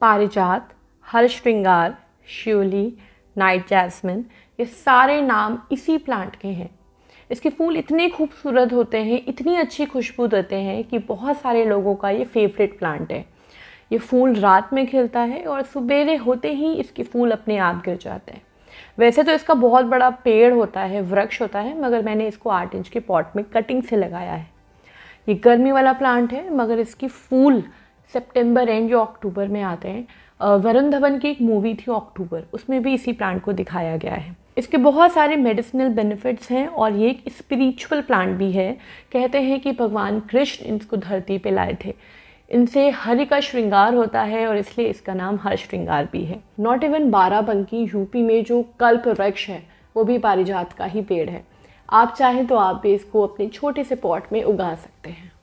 पारिजात हर श्रृंगार श्योली night jasmine ये सारे नाम इसी प्लांट के हैं इसके फूल इतने खूबसूरत होते हैं इतनी अच्छी खुशबू देते हैं कि बहुत सारे लोगों का ये फेवरेट प्लांट है ये फूल रात में खिलता है और सुबेरे होते ही इसके फूल अपने आप गिर जाते हैं वैसे तो इसका बहुत बड़ा पेड़ होता है वृक्ष होता है मगर मैंने इसको आठ इंच के पॉट में कटिंग से लगाया है ये गर्मी वाला प्लांट है मगर इसकी फूल सितंबर एंड जो अक्टूबर में आते हैं वरुण धवन की एक मूवी थी अक्टूबर उसमें भी इसी प्लांट को दिखाया गया है इसके बहुत सारे मेडिसिनल बेनिफिट्स हैं और ये एक स्पिरिचुअल प्लांट भी है कहते हैं कि भगवान कृष्ण इसको धरती पे लाए थे इनसे हरि का श्रृंगार होता है और इसलिए इसका नाम हर श्रृंगार भी है नॉट इवन बाराबंकी यूपी में जो कल्प वृक्ष है वो भी पारिजात का ही पेड़ है आप चाहें तो आप भी इसको अपने छोटे से पॉट में उगा सकते हैं